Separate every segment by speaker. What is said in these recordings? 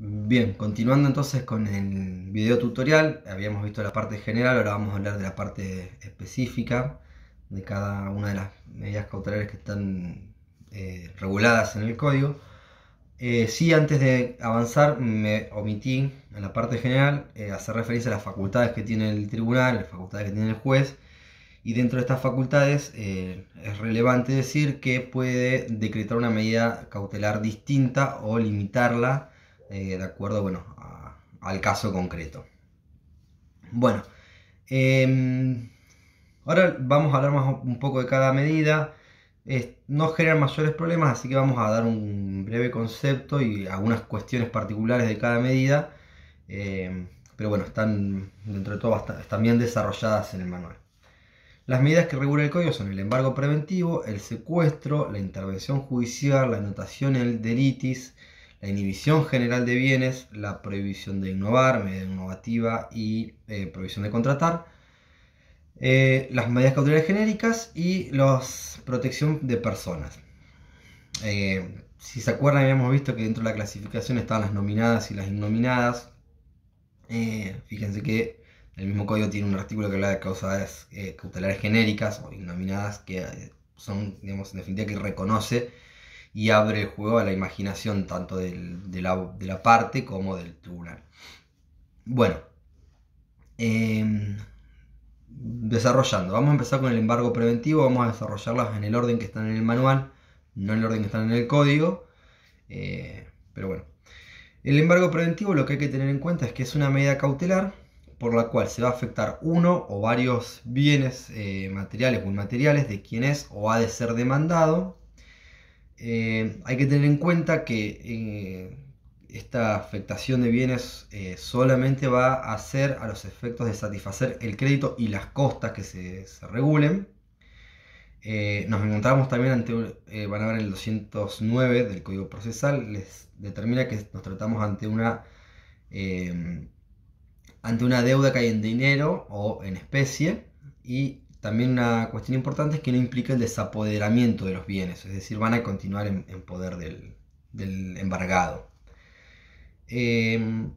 Speaker 1: Bien, continuando entonces con el video tutorial, habíamos visto la parte general, ahora vamos a hablar de la parte específica de cada una de las medidas cautelares que están eh, reguladas en el código. Eh, sí, antes de avanzar me omití en la parte general eh, hacer referencia a las facultades que tiene el tribunal, las facultades que tiene el juez, y dentro de estas facultades es relevante decir que puede decretar una medida cautelar distinta o limitarla eh, de acuerdo bueno, al caso concreto. Bueno, em, ahora vamos a hablar más un poco de cada medida. no generan mayores problemas, así que vamos a dar un breve concepto y algunas cuestiones particulares de cada medida. Em, pero bueno, están dentro de todo están bien desarrolladas en el manual. Las medidas que regula el código son el embargo preventivo, el secuestro, la intervención judicial, la anotación del delitis, la inhibición general de bienes, la prohibición de innovar, medida innovativa y eh, prohibición de contratar, eh, las medidas cautelares genéricas y la protección de personas. Eh, si se acuerdan, habíamos visto que dentro de la clasificación estaban las nominadas y las innominadas. fíjense que el mismo código tiene un artículo que habla de causas cautelares genéricas o innominadas que son, digamos, en definitiva, que reconoce y abre el juego a la imaginación tanto de, la, de, la, parte como del tribunal. Bueno, em, desarrollando, vamos a empezar con el embargo preventivo, vamos a desarrollarlas en el orden que están en el manual, no en el orden que están en el código, eh, pero bueno. El embargo preventivo lo que hay que tener en cuenta es que es una medida cautelar por la cual se va a afectar uno o varios bienes eh, materiales o inmateriales de quien es o ha de ser demandado eh, hay que tener en cuenta que eh, esta afectación de bienes eh, solamente va a ser a los efectos de satisfacer el crédito y las costas que se, regulen. nos encontramos también ante, van a ver el 209 del Código Procesal, les determina que nos tratamos ante una, ante una deuda que hay en dinero o en especie y también una cuestión importante es que no implica el desapoderamiento de los bienes, es decir, van a continuar en, poder del, embargado. Em,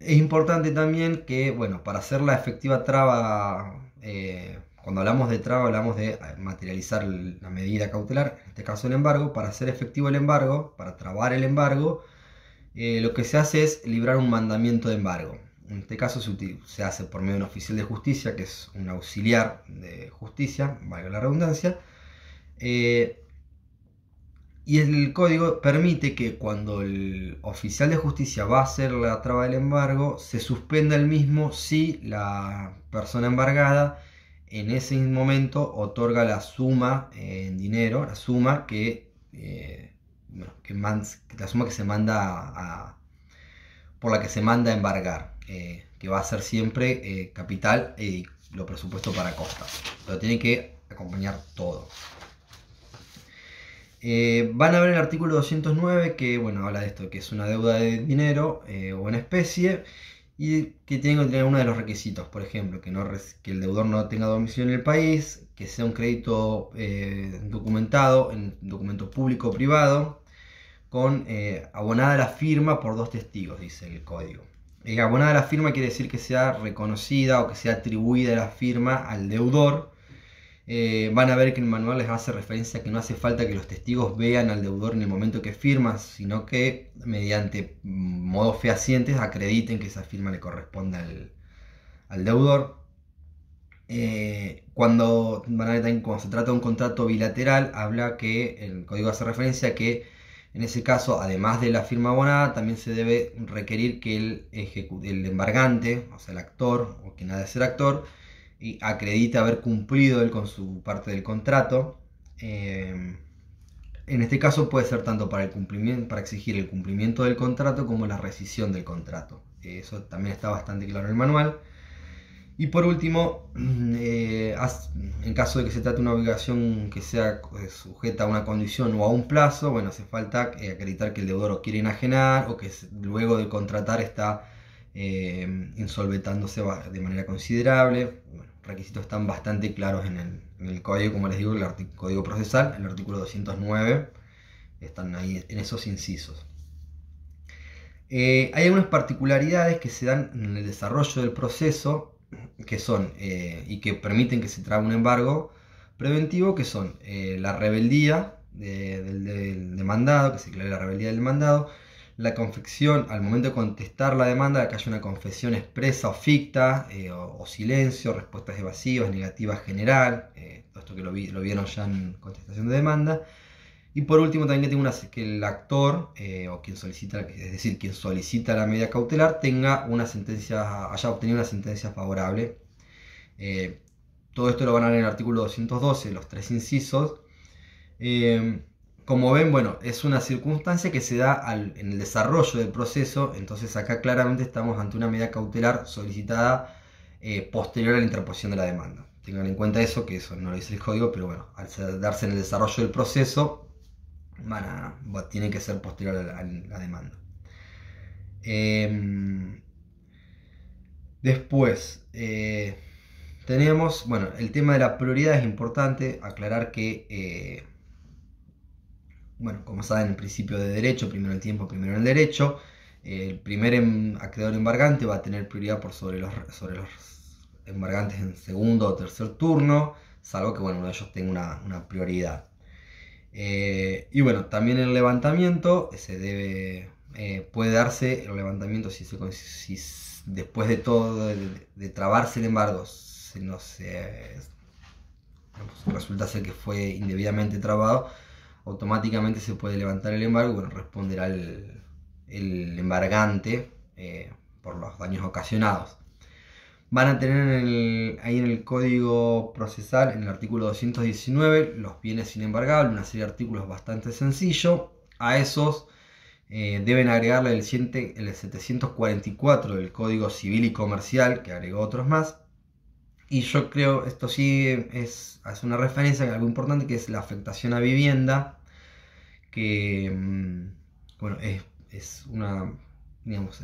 Speaker 1: es importante también que, bueno, para hacer la efectiva traba, eh, cuando hablamos de traba hablamos de eh, materializar la medida cautelar, en este caso el embargo, para hacer efectivo el embargo, para trabar el embargo, eh, lo que se hace es librar un mandamiento de embargo. En este caso se, hace por medio de un oficial de justicia, que es un auxiliar de justicia, valga la redundancia. Eh, y el código permite que cuando el oficial de justicia va a hacer la traba del embargo, se suspenda el mismo si la persona embargada en ese momento otorga la suma en dinero, la suma que, eh, la suma que se manda por la que se manda a embargar que va a ser siempre eh, capital y lo presupuesto para costas. Lo tiene que acompañar todo. Eh, van a ver el artículo 209 que bueno, habla de esto, que es una deuda de dinero eh, o en especie y que tiene que tener uno de los requisitos, por ejemplo, que, el deudor no tenga domicilio en el país, que sea un crédito documentado en documento público o privado, con abonada la firma por dos testigos, dice el código. El abonada de la firma quiere decir que sea reconocida o que sea atribuida la firma al deudor. Eh, van a ver que el manual les hace referencia que no hace falta que los testigos vean al deudor en el momento que firma, sino que mediante modos fehacientes acrediten que esa firma le corresponde al, deudor. Eh, cuando, cuando se trata de un contrato bilateral, habla que el código hace referencia a que en ese caso, además de la firma abonada, también se debe requerir que el, embargante, o sea, el actor o quien ha de ser actor, y acredite haber cumplido él con su parte del contrato. Eh, en este caso puede ser tanto para, el para exigir el cumplimiento del contrato como la rescisión del contrato. Eso también está bastante claro en el manual. Y por último, mm, eh, en caso de que se trate una obligación que sea eh, sujeta a una condición o a un plazo, bueno, hace falta eh, acreditar que el deudor lo quiere enajenar o que luego de contratar está eh, insolventándose de manera considerable. requisitos están bastante claros en el, código, como les digo, el código procesal, el artículo 209, están ahí en esos incisos. hay algunas particularidades que se dan en el desarrollo del proceso que son eh, y que permiten que se trae un embargo preventivo, que son eh, la rebeldía del, demandado, que se declare la rebeldía del demandado, la confección, al momento de contestar la demanda, que haya una confesión expresa o ficta, eh, o, silencio, respuestas evasivas, negativas general, todo esto que lo, lo vieron ya en contestación de demanda, y por último también que, que el actor, eh, o quien solicita, es decir, quien solicita la medida cautelar, tenga una sentencia, haya obtenido una sentencia favorable. Eh, todo esto lo van a ver en el artículo 212, los tres incisos. Em, como ven, bueno, es una circunstancia que se da en el desarrollo del proceso, entonces acá claramente estamos ante una medida cautelar solicitada eh, posterior a la interposición de la demanda. Tengan en cuenta eso, que eso no lo dice el código, pero bueno, al darse en el desarrollo del proceso, van tiene que ser posterior a la, demanda. Em, después, eh, tenemos, bueno, el tema de la prioridad es importante, aclarar que, eh, bueno, como saben, el principio de derecho, primero el tiempo, primero el derecho, el primer em, acreedor embargante va a tener prioridad por sobre los, sobre los embargantes en segundo o tercer turno, salvo que, bueno, uno de ellos tenga una, una prioridad. Eh, y bueno, también el levantamiento se debe, eh, puede darse el levantamiento si, se, después de todo, de, trabarse el embargo, resulta ser que fue indebidamente trabado, automáticamente se puede levantar el embargo y bueno, responderá el embargante eh, por los daños ocasionados van a tener ahí en el código procesal, en el artículo 219, los bienes sin una serie de artículos bastante sencillo. A esos eh, deben agregarle el, 744 del Código Civil y Comercial, que agregó otros más. Y yo creo, esto sí es, hace una referencia a algo importante que es la afectación a vivienda, que mm, bueno, es una digamos,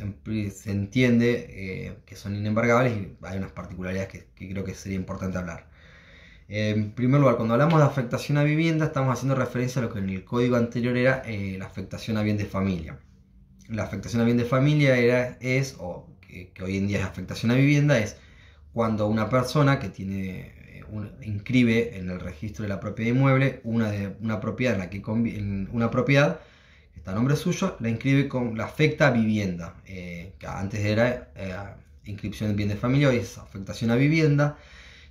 Speaker 1: se entiende eh, que son inembargables y hay unas particularidades que, creo que sería importante hablar. Eh, en primer lugar, cuando hablamos de afectación a vivienda, estamos haciendo referencia a lo que en el código anterior era eh, la afectación a bien de familia. La afectación a bien de familia era, es, o que, hoy en día es afectación a vivienda, es cuando una persona que tiene, inscribe en el registro de la propiedad inmueble una, de, una propiedad en la que una propiedad está nombre suyo, la inscribe con la afecta a vivienda, eh, que antes era eh, inscripción en bien de familia, hoy es afectación a vivienda,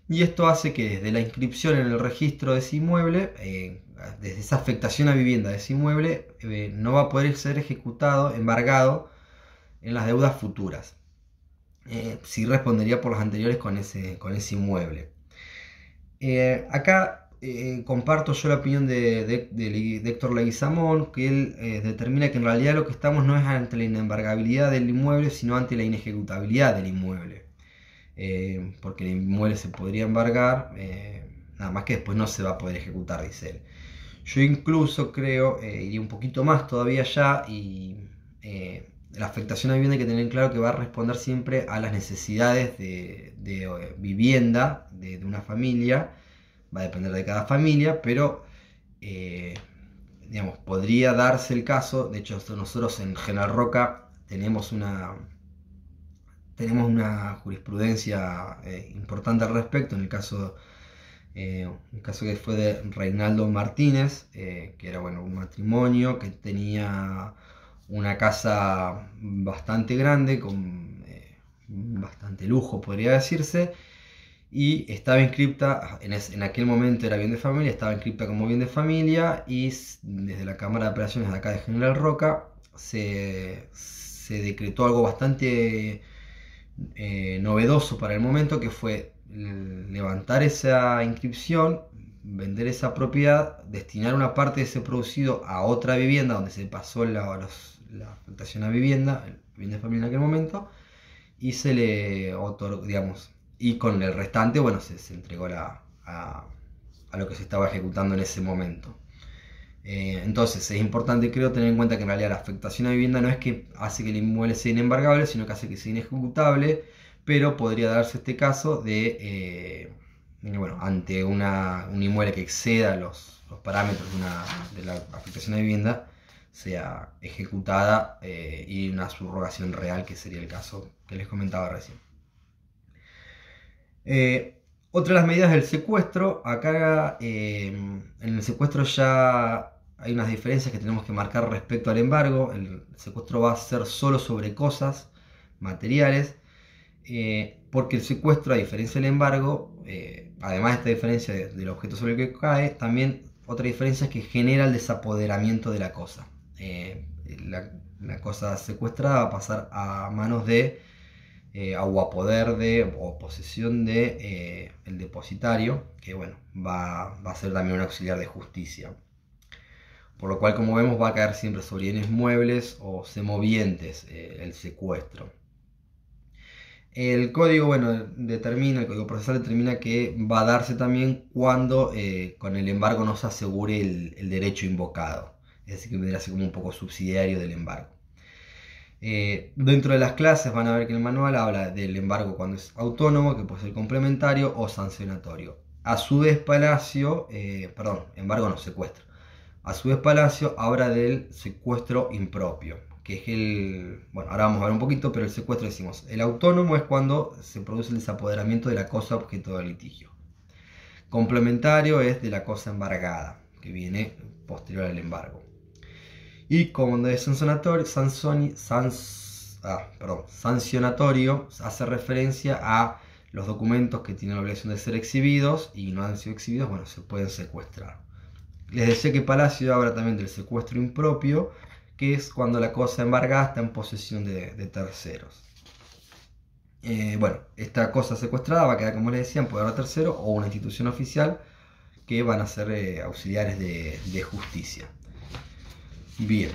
Speaker 1: y esto hace que desde la inscripción en el registro de ese inmueble, eh, desde esa afectación a vivienda de ese inmueble, no va a poder ser ejecutado, embargado en las deudas futuras. si sí respondería por las anteriores con ese, con ese inmueble. acá eh, comparto yo la opinión de, Héctor Leguizamón, que él eh, determina que en realidad lo que estamos no es ante la inembargabilidad del inmueble, sino ante la inejecutabilidad del inmueble. Eh, porque el inmueble se podría embargar, nada más que después no se va a poder ejecutar, dice él. Yo incluso creo, iría un poquito más todavía ya y la afectación a vivienda hay que tener claro que va a responder siempre a las necesidades de, vivienda de una familia va a depender de cada familia, pero eh, digamos, podría darse el caso, de hecho nosotros en General Roca tenemos una, tenemos una jurisprudencia eh, importante al respecto, en el caso, eh, un caso que fue de Reinaldo Martínez, que era bueno, un matrimonio que tenía una casa bastante grande, con bastante lujo podría decirse, y estaba inscripta, en, aquel momento era bien de familia, estaba inscripta como bien de familia y desde la Cámara de Operaciones de acá de General Roca se, decretó algo bastante eh, novedoso para el momento que fue levantar esa inscripción, vender esa propiedad, destinar una parte de ese producido a otra vivienda donde se pasó la, los, a vivienda, bien de familia en aquel momento, y se le otorgó, digamos, y con el restante, bueno, se, entregó a, lo que se estaba ejecutando en ese momento. Eh, entonces, es importante, creo, tener en cuenta que en realidad la afectación a vivienda no es que hace que el inmueble sea inembargable, sino que hace que sea inejecutable, pero podría darse este caso de, eh, bueno, ante un inmueble que exceda los, parámetros de, la afectación a vivienda, sea ejecutada eh, y una subrogación real, que sería el caso que les comentaba recién. Eh, otra de las medidas del secuestro, acá eh, en el secuestro ya hay unas diferencias que tenemos que marcar respecto al embargo. El secuestro va a ser solo sobre cosas, materiales, eh, porque el secuestro, a diferencia del embargo, además de esta diferencia del objeto sobre el que cae, también otra diferencia es que genera el desapoderamiento de la cosa. la, la, cosa secuestrada va a pasar a manos de eh, agua poder de o posesión de eh, el depositario, que bueno, va, va, a ser también un auxiliar de justicia. Por lo cual, como vemos, va a caer siempre sobre bienes muebles o semovientes eh, el secuestro. El código, bueno, determina, el código procesal determina que va a darse también cuando con el embargo no se asegure el, derecho invocado. Es decir, que vendría a como un poco subsidiario del embargo. Eh, dentro de las clases van a ver que el manual habla del embargo cuando es autónomo, que puede ser complementario o sancionatorio. A su vez, Palacio, eh, perdón, embargo no, secuestro. A su vez, Palacio habla del secuestro impropio, que es el, bueno, ahora vamos a ver un poquito, pero el secuestro decimos, el autónomo es cuando se produce el desapoderamiento de la cosa objeto del litigio. Complementario es de la cosa embargada, que viene posterior al embargo y como es sancionatorio, sans, ah, perdón, sancionatorio hace referencia a los documentos que tienen la obligación de ser exhibidos y no han sido exhibidos, bueno, se pueden secuestrar. Les decía que Palacio habla también del secuestro impropio, que es cuando la cosa embargada está en posesión de, terceros. Eh, bueno, esta cosa secuestrada va a quedar, como les decía, en poder a tercero o una institución oficial que van a ser eh, auxiliares de justicia. Bien.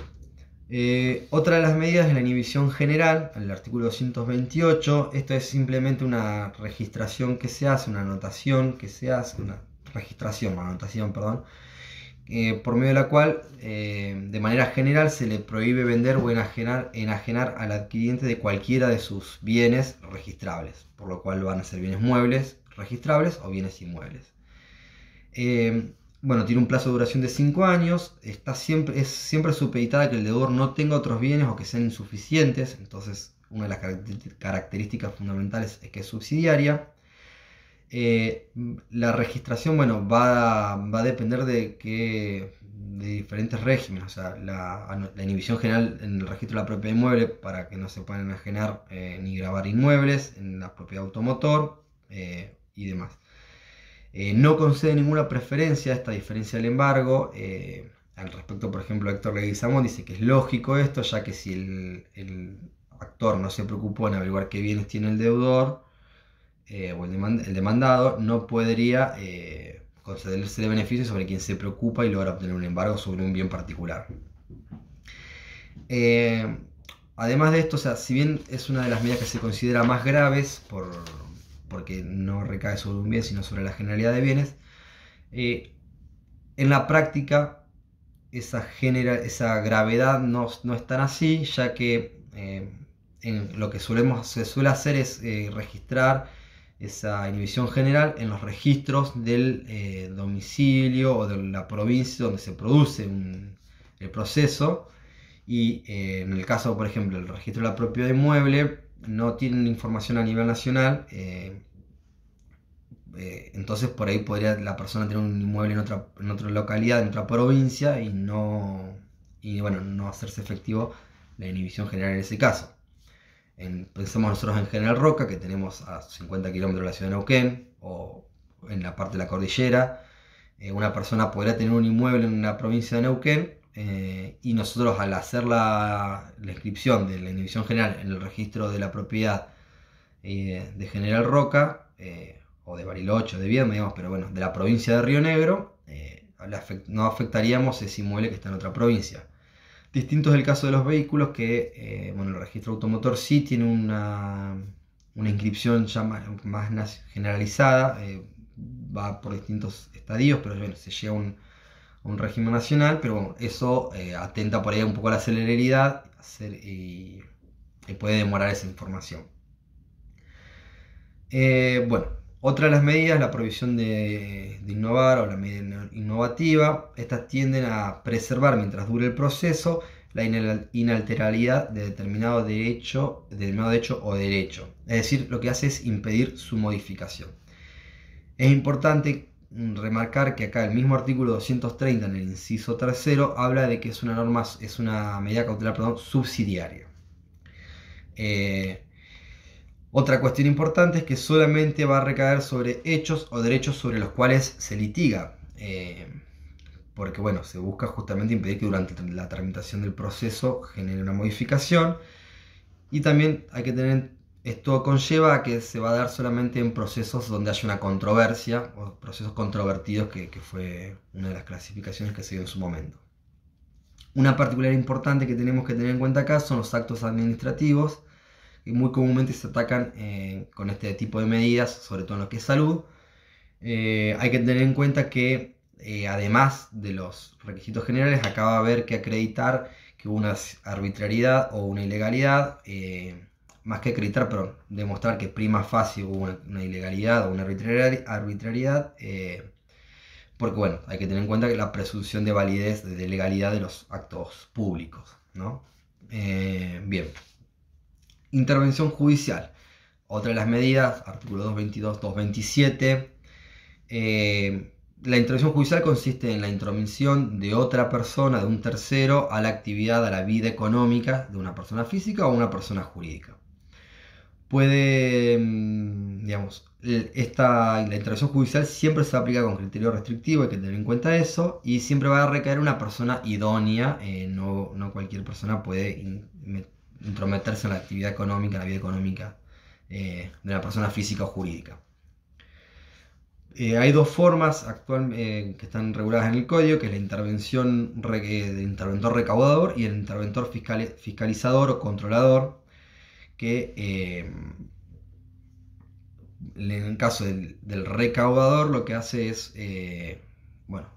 Speaker 1: Eh, otra de las medidas es la inhibición general, el artículo 228. Esto es simplemente una registración que se hace, una anotación que se hace, una registración, una anotación, perdón, eh, por medio de la cual, eh, de manera general, se le prohíbe vender o enajenar, enajenar al adquiriente de cualquiera de sus bienes registrables, por lo cual van a ser bienes muebles registrables o bienes inmuebles bueno, tiene un plazo de duración de 5 años, está siempre, es siempre supeditada a que el deudor no tenga otros bienes o que sean insuficientes, entonces una de las características fundamentales es que es subsidiaria. Eh, la registración, bueno, va a, depender de, de diferentes regímenes, o sea, la, inhibición general en el registro de la propiedad inmueble para que no se puedan enajenar eh, ni grabar inmuebles, en la propiedad automotor eh, y demás. Eh, no concede ninguna preferencia a esta diferencia del embargo. Eh, al respecto, por ejemplo, Héctor Leguizamón dice que es lógico esto, ya que si el, actor no se preocupó en averiguar qué bienes tiene el deudor eh, o el, demandado, no podría concederse de beneficio sobre quien se preocupa y logra obtener un embargo sobre un bien particular. además de esto, o sea, si bien es una de las medidas que se considera más graves por, porque no recae sobre un bien, sino sobre la generalidad de bienes, eh, en la práctica esa, esa gravedad no, es tan así, ya que eh, en lo que se suele hacer es eh, registrar esa inhibición general en los registros del domicilio o de la provincia donde se produce el proceso. Y en el caso, por ejemplo, el registro de la propiedad inmueble, no tienen información a nivel nacional, eh, eh, entonces por ahí podría la persona tener un inmueble en otra, en otra localidad, en otra provincia y no, y bueno, no hacerse efectivo la inhibición general en ese caso. En, pensemos nosotros en General Roca, que tenemos a 50 kilómetros de la ciudad de Neuquén, o en la parte de la cordillera, eh, una persona podría tener un inmueble en una provincia de Neuquén eh, y nosotros al hacer la, inscripción de la inhibición general en el registro de la propiedad eh, de General Roca, eh, o de Bariloche, o de Viedma, digamos, pero bueno, de la provincia de Río Negro, no afectaríamos ese inmueble que está en otra provincia. Distinto es el caso de los vehículos, que bueno, el registro automotor sí tiene una, inscripción ya más, más generalizada, va por distintos estadios, pero bueno, se lleva un, un régimen nacional, pero bueno, eso eh, atenta por ahí un poco a la celeridad y, puede demorar esa información. Eh, bueno, otra de las medidas, la prohibición de, innovar o la medida innovativa, estas tienden a preservar mientras dure el proceso la inalterabilidad de determinado derecho, determinado derecho o derecho. Es decir, lo que hace es impedir su modificación. Es importante remarcar que acá el mismo artículo 230 en el inciso tercero habla de que es una norma, es una medida cautelar, perdón, subsidiaria. Eh, otra cuestión importante es que solamente va a recaer sobre hechos o derechos sobre los cuales se litiga. Eh, porque bueno, se busca justamente impedir que durante la tramitación del proceso genere una modificación. Y también hay que tener esto conlleva a que se va a dar solamente en procesos donde haya una controversia o procesos controvertidos, que, fue una de las clasificaciones que se dio en su momento. Una particularidad importante que tenemos que tener en cuenta acá son los actos administrativos, que muy comúnmente se atacan eh, con este tipo de medidas, sobre todo en lo que es salud. Eh, hay que tener en cuenta que eh, además de los requisitos generales, acaba de haber que acreditar que una arbitrariedad o una ilegalidad más que acreditar, pero demostrar que prima fácil hubo una, ilegalidad o una arbitrariedad, eh, porque bueno, hay que tener en cuenta que la presunción de validez, de legalidad de los actos públicos, eh, bien. Intervención judicial. Otra de las medidas, artículo 222, 227. Eh, la intervención judicial consiste en la intromisión de otra persona, de un tercero, a la actividad, a la vida económica de una persona física o una persona jurídica puede, mm, digamos, esta, la intervención judicial siempre se aplica con criterio restrictivo, hay que tener en cuenta eso, y siempre va a recaer una persona idónea, eh, no, cualquier persona puede intrometerse en la actividad económica, en la vida económica eh, de una persona física o jurídica. Eh, hay dos formas actualmente que están reguladas en el código, que es la intervención del interventor recaudador y el interventor fiscal, fiscalizador o controlador que em, en el caso del, recaudador lo que hace es, eh, bueno,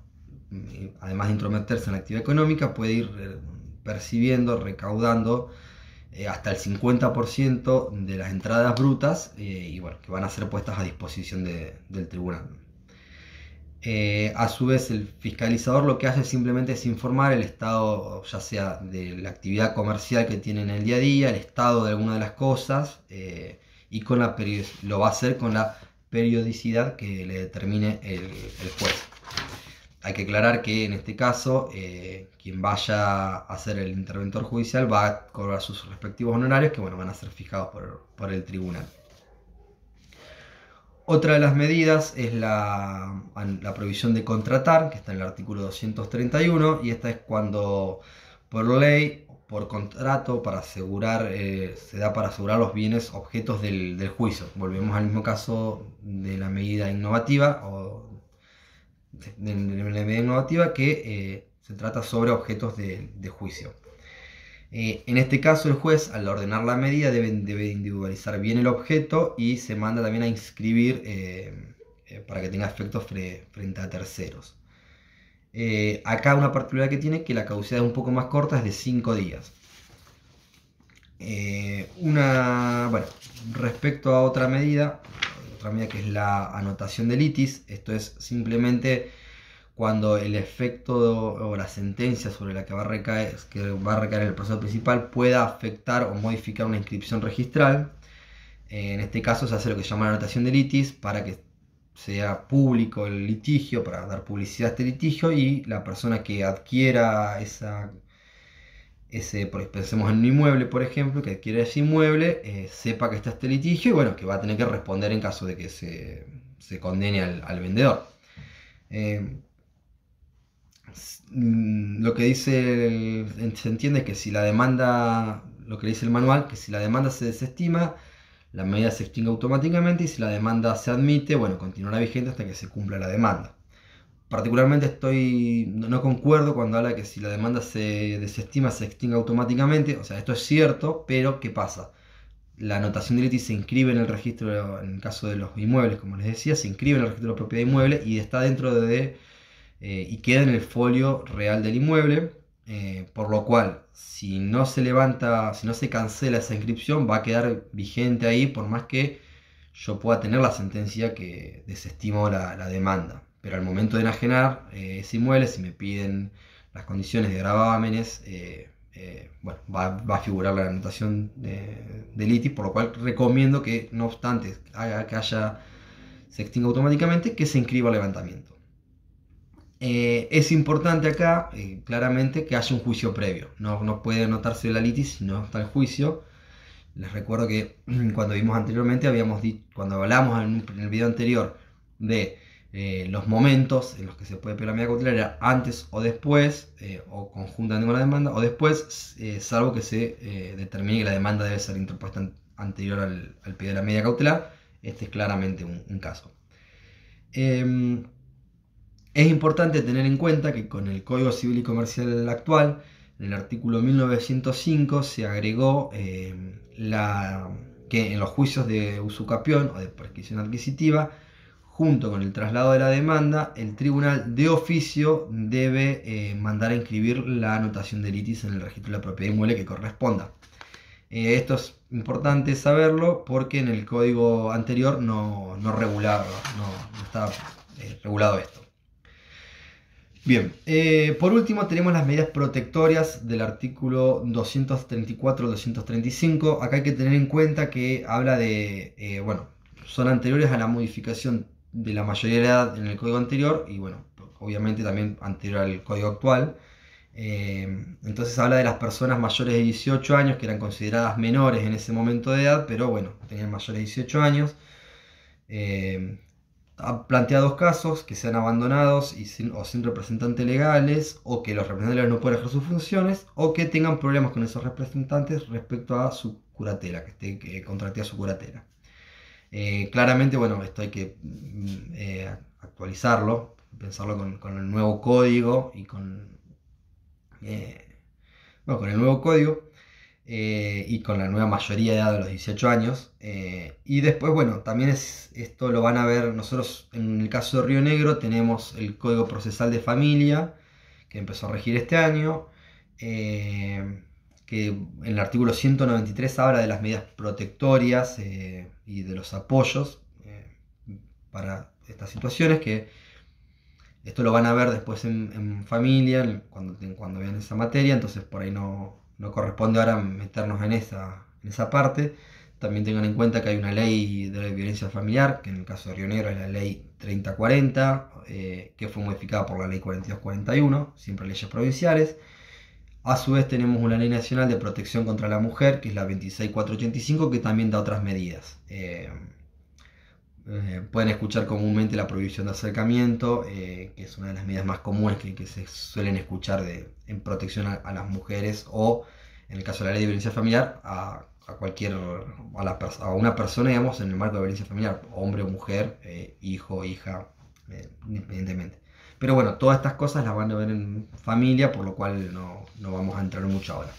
Speaker 1: mm, además de intrometerse en la actividad económica, puede ir eh, percibiendo, recaudando eh, hasta el 50% de las entradas brutas y que van a ser puestas a disposición del tribunal. Eh, a su vez, el fiscalizador lo que hace simplemente es informar el estado, ya sea de la actividad comercial que tiene en el día a día, el estado de alguna de las cosas, eh, y con la lo va a hacer con la periodicidad que le determine el, juez. Hay que aclarar que en este caso, eh, quien vaya a ser el interventor judicial va a cobrar sus respectivos honorarios, que bueno, van a ser fijados por el tribunal. Otra de las medidas es la, la prohibición de contratar, que está en el artículo 231, y esta es cuando por ley por contrato para asegurar, eh, se da para asegurar los bienes objetos del, juicio. Volvemos al mismo caso de la medida innovativa o la medida innovativa que eh, se trata sobre objetos de juicio. Eh, en este caso, el juez, al ordenar la medida, debe, debe, individualizar bien el objeto y se manda también a inscribir eh, eh, para que tenga efectos frente a terceros. acá una particularidad que tiene que la caducidad es un poco más corta, es de 5 días. una, respecto a otra medida, otra medida que es la anotación de litis, esto es simplemente cuando el efecto o la sentencia sobre la que va a recaer, que va a recaer el proceso principal pueda afectar o modificar una inscripción registral. Eh, en este caso se hace lo que se llama anotación de litis para que sea público el litigio, para dar publicidad a este litigio y la persona que adquiera esa, ese, pensemos en un inmueble, por ejemplo, que adquiere ese inmueble, eh, sepa que está este litigio y bueno, que va a tener que responder en caso de que se, condene al, vendedor. Eh, Mm, lo que dice, se entiende que si la demanda, lo que dice el manual, que si la demanda se desestima, la medida se extingue automáticamente y si la demanda se admite, bueno, continuará vigente hasta que se cumpla la demanda. Particularmente estoy, no concuerdo cuando habla que si la demanda se desestima se extingue automáticamente, o sea, esto es cierto, pero ¿qué pasa? La anotación de litis se inscribe en el registro, en el caso de los inmuebles, como les decía, se inscribe en el registro de propiedad inmueble y está dentro de eh, y queda en el folio real del inmueble, eh, por lo cual si no se levanta, si no se cancela esa inscripción, va a quedar vigente ahí por más que yo pueda tener la sentencia que desestimo la, demanda. Pero al momento de enajenar eh, ese inmueble, si me piden las condiciones de gravámenes, bueno, va, a figurar la anotación de, de litis, por lo cual recomiendo que no obstante que haya se extinga automáticamente, que se inscriba el levantamiento. Eh, es importante acá, eh, claramente, que haya un juicio previo. No, no puede notarse la litis si no está el juicio. Les recuerdo que cuando vimos anteriormente, habíamos cuando hablamos en, el video anterior de eh, los momentos en los que se puede pedir la medida cautelar, era antes o después, o conjuntamente con la demanda, o después, salvo que se determine que la demanda debe ser interpuesta anterior al, al, pedido de la medida cautelar. Este es claramente un, un caso. Em, es importante tener en cuenta que con el Código Civil y Comercial actual, en el artículo 1905 se agregó eh, que en los juicios de usucapión o de prescripción adquisitiva, junto con el traslado de la demanda, el tribunal de oficio debe eh, mandar a inscribir la anotación de litis en el registro de la propiedad inmueble que corresponda. Eh, esto es importante saberlo porque en el código anterior no, no no, estaba regulado esto. Bien, eh, por último tenemos las medidas protectorias del artículo 234-235. Acá hay que tener en cuenta que habla de, eh, bueno, son anteriores a la modificación de la mayoría de edad en el código anterior y bueno, obviamente también anterior al código actual. Eh, entonces habla de las personas mayores de 18 años que eran consideradas menores en ese momento de edad, pero bueno, tenían mayores de 18 años ha planteado casos que sean abandonados o sin representantes legales, o que los representantes no puedan ejercer sus funciones, o que tengan problemas con esos representantes respecto a su curatela, que esté que su curatela. Eh, claramente, bueno, esto hay que mm, eh, actualizarlo, pensarlo con, el nuevo código y con, eh, bueno, con el nuevo código, eh, y con la nueva mayoría de edad de los 18 años. Eh, y después, bueno, también esto lo van a ver nosotros en el caso de Río Negro, tenemos el Código Procesal de Familia, que empezó a regir este año, eh, que en el artículo 193 habla de las medidas protectorias y de los apoyos para estas situaciones que... Esto lo van a ver después en, en familia, cuando, cuando vean esa materia, entonces por ahí no, no corresponde ahora meternos en esa, en esa parte. También tengan en cuenta que hay una ley de la violencia familiar, que en el caso de Río Negro es la ley 3040, eh, que fue modificada por la ley 4241, siempre leyes provinciales. A su vez tenemos una ley nacional de protección contra la mujer, que es la 26485, que también da otras medidas. Eh, eh, pueden escuchar comúnmente la prohibición de acercamiento, eh, que es una de las medidas más comunes que, se suelen escuchar en protección a, las mujeres o, en el caso de la ley de violencia familiar, a, cualquier, a, una persona, digamos, en el marco de violencia familiar, hombre o mujer, hijo eh, hijo, hija, independientemente. Pero bueno, todas estas cosas las van a ver en familia, por lo cual no vamos a entrar mucho ahora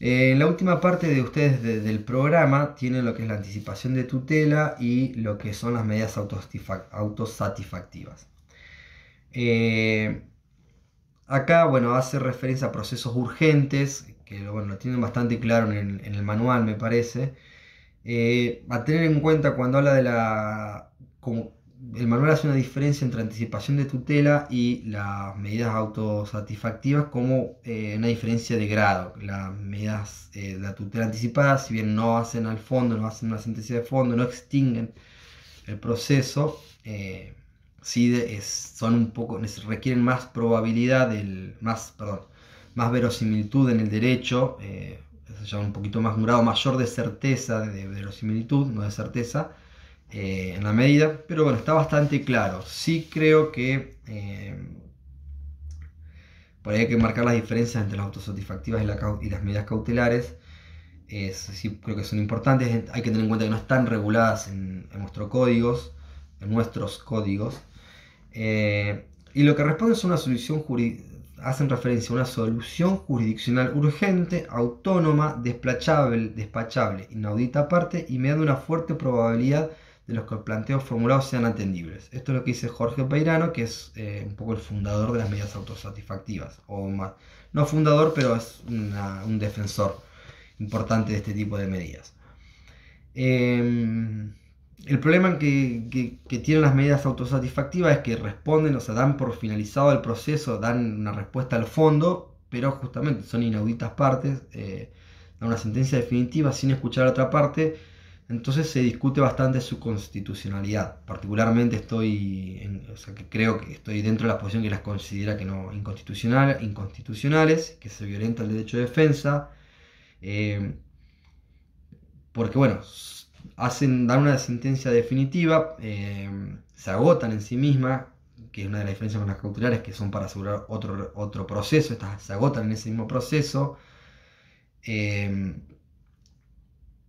Speaker 1: en eh, la última parte de ustedes del programa tienen lo que es la anticipación de tutela y lo que son las medidas autosatisfactivas. Eh, acá, bueno, hace referencia a procesos urgentes, que lo tienen bastante claro en el, manual, me parece. Eh, a tener en cuenta cuando habla de la el manual hace una diferencia entre anticipación de tutela y las medidas autosatisfactivas como eh, una diferencia de grado. Las medidas, de eh, la tutela anticipada, si bien no hacen al fondo, no hacen una sentencia de fondo, no extinguen el proceso, eh, es, son un poco, requieren más probabilidad, del, más, más verosimilitud en el derecho, un poquito más un grado mayor de certeza, de verosimilitud, no de certeza eh, en la medida, pero bueno, está bastante claro. Sí creo que eh, por ahí hay que marcar las diferencias entre las autosatisfactivas y, y las medidas cautelares. sí, creo que son importantes. Hay que tener en cuenta que no están reguladas en, nuestros códigos, en nuestros códigos. Eh, y lo que responde es una solución hacen referencia a una solución jurisdiccional urgente, autónoma, despachable, despachable inaudita aparte y me da una fuerte probabilidad de los que planteos formulados sean atendibles. Esto es lo que dice Jorge Peirano, que es eh, un poco el fundador de las medidas autosatisfactivas, o más, no fundador, pero es un defensor importante de este tipo de medidas. Em, el problema que, tienen las medidas autosatisfactivas es que responden, o sea, dan por finalizado el proceso, dan una respuesta al fondo, pero justamente son inauditas partes, eh, dan una sentencia definitiva sin escuchar a otra parte, entonces se discute bastante su constitucionalidad. Particularmente estoy, o sea, que creo que estoy dentro de la posición que las considera que no inconstitucional, inconstitucionales, que se violenta el derecho de defensa, eh, porque bueno, hacen, dan una sentencia definitiva, eh, se agotan en sí misma, que es una de las diferencias con las cautelares, que son para asegurar otro, otro proceso, estas se agotan en ese mismo proceso. Eh,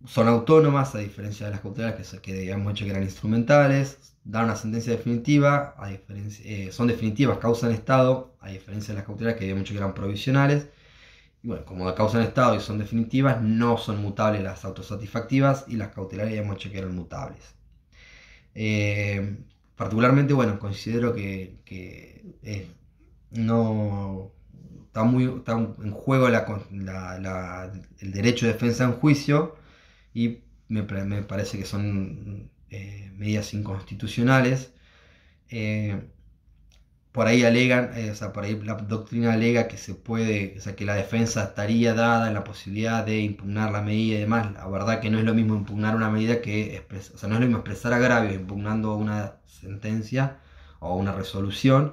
Speaker 1: son autónomas, a diferencia de las cautelares que, se, que hecho que eran instrumentales, dan una sentencia definitiva, a eh, son definitivas, causan Estado, a diferencia de las cautelares que habíamos hecho que eran provisionales. Y bueno, como causan Estado y son definitivas, no son mutables las autosatisfactivas y las cautelares habíamos hecho que eran mutables. Eh, particularmente, bueno, considero que, eh, no está muy en juego el derecho de defensa en juicio y me, parece que son eh, medidas inconstitucionales. Eh, por ahí alegan, eh, o sea, por ahí la doctrina alega que se puede, o sea, que la defensa estaría dada en la posibilidad de impugnar la medida y demás. La verdad que no es lo mismo impugnar una medida que expresar, o sea, no es lo mismo expresar agravio impugnando una sentencia o una resolución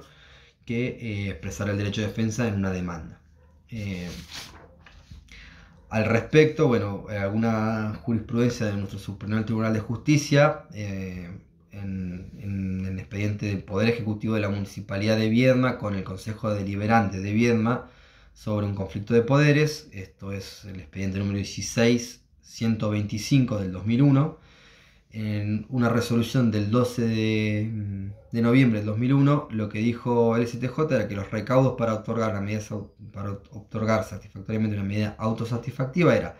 Speaker 1: que expresar el derecho de defensa en una demanda. Al respecto, bueno, eh, alguna jurisprudencia de nuestro Supremo Tribunal de Justicia eh, en, el expediente del Poder Ejecutivo de la Municipalidad de Viedma con el Consejo Deliberante de Viedma sobre un conflicto de poderes, esto es el expediente número 16-125 del 2001, en una resolución del 12 de, noviembre del 2001, lo que dijo el STJ era que los recaudos para otorgar, medida, para otorgar satisfactoriamente una medida autosatisfactiva era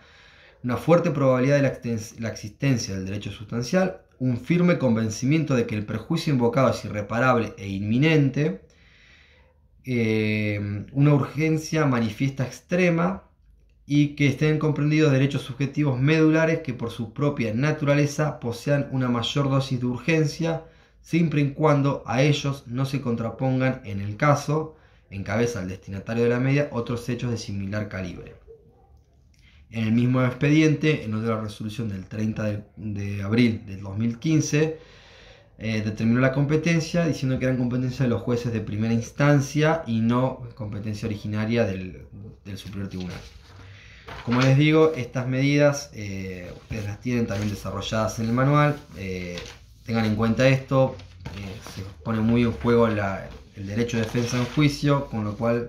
Speaker 1: una fuerte probabilidad de la, existencia del derecho sustancial, un firme convencimiento de que el perjuicio invocado es irreparable e inminente, eh, una urgencia manifiesta extrema, y que estén comprendidos derechos subjetivos medulares que por su propia naturaleza posean una mayor dosis de urgencia, siempre y cuando a ellos no se contrapongan en el caso, cabeza el destinatario de la media, otros hechos de similar calibre. En el mismo expediente, en otra resolución del 30 de, abril del 2015, eh, determinó la competencia diciendo que eran competencia de los jueces de primera instancia y no competencia originaria del, del Superior Tribunal. Como les digo, estas medidas eh, ustedes las tienen también desarrolladas en el manual. Eh, tengan en cuenta esto, eh, se pone muy en juego el derecho de defensa en juicio, con lo cual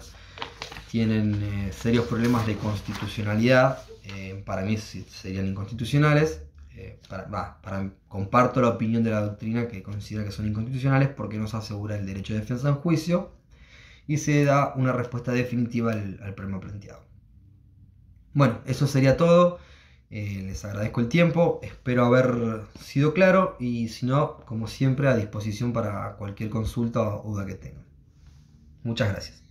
Speaker 1: tienen serios problemas de constitucionalidad. para mí serían inconstitucionales. Para, comparto la opinión de la doctrina que considera que son inconstitucionales porque no se asegura el derecho de defensa en juicio y se da una respuesta definitiva al, al problema planteado. Bueno, eso sería todo. Eh, les agradezco el tiempo, espero haber sido claro y si no, como siempre, a disposición para cualquier consulta o duda que tengan. Muchas gracias.